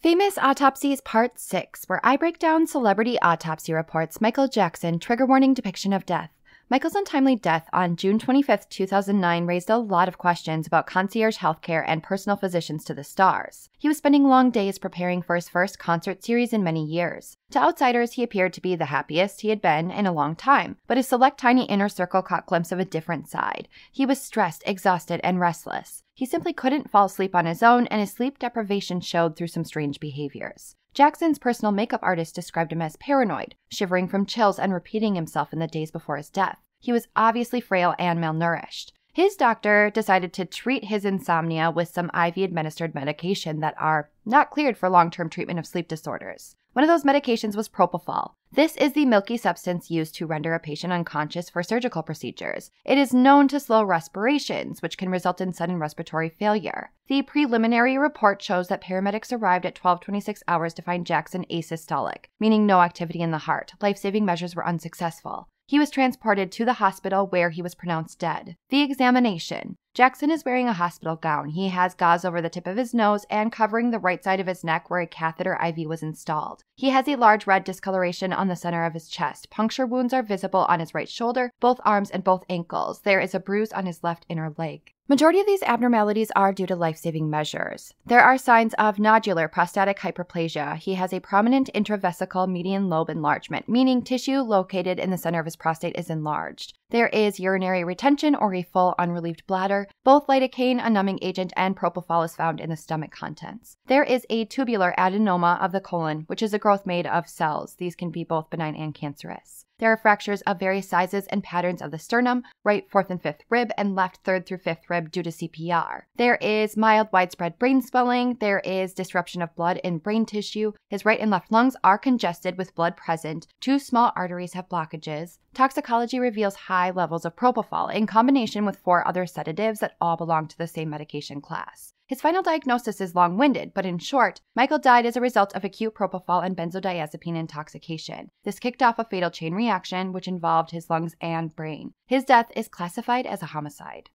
Famous Autopsies Part 6, where I break down celebrity autopsy reports, Michael Jackson, trigger warning depiction of death. Michael's untimely death on June 25, 2009, raised a lot of questions about concierge healthcare and personal physicians to the stars. He was spending long days preparing for his first concert series in many years. To outsiders, he appeared to be the happiest he had been in a long time, but his select tiny inner circle caught glimpse of a different side. He was stressed, exhausted, and restless. He simply couldn't fall asleep on his own, and his sleep deprivation showed through some strange behaviors. Jackson's personal makeup artist described him as paranoid, shivering from chills and repeating himself in the days before his death. He was obviously frail and malnourished. His doctor decided to treat his insomnia with some IV administered medication that are not cleared for long term treatment of sleep disorders. One of those medications was propofol. This is the milky substance used to render a patient unconscious for surgical procedures. It is known to slow respirations, which can result in sudden respiratory failure. The preliminary report shows that paramedics arrived at 12:26 hours to find Jackson asystolic, meaning no activity in the heart. Life-saving measures were unsuccessful. He was transported to the hospital where he was pronounced dead. The examination. Jackson is wearing a hospital gown. He has gauze over the tip of his nose and covering the right side of his neck where a catheter IV was installed. He has a large red discoloration on the center of his chest. Puncture wounds are visible on his right shoulder, both arms, and both ankles. There is a bruise on his left inner leg. Majority of these abnormalities are due to life-saving measures. There are signs of nodular prostatic hyperplasia. He has a prominent intravesical median lobe enlargement, meaning tissue located in the center of his prostate is enlarged. There is urinary retention or a full unrelieved bladder. Both lidocaine, a numbing agent, and propofol is found in the stomach contents. There is a tubular adenoma of the colon, which is a growth made of cells. These can be both benign and cancerous. There are fractures of various sizes and patterns of the sternum, right fourth and fifth rib, and left third through fifth rib due to CPR. There is mild widespread brain swelling. There is disruption of blood in brain tissue. His right and left lungs are congested with blood present. Two small arteries have blockages toxicology reveals high levels of propofol in combination with four other sedatives that all belong to the same medication class. His final diagnosis is long winded, but in short, Michael died as a result of acute propofol and benzodiazepine intoxication. This kicked off a fatal chain reaction, which involved his lungs and brain. His death is classified as a homicide.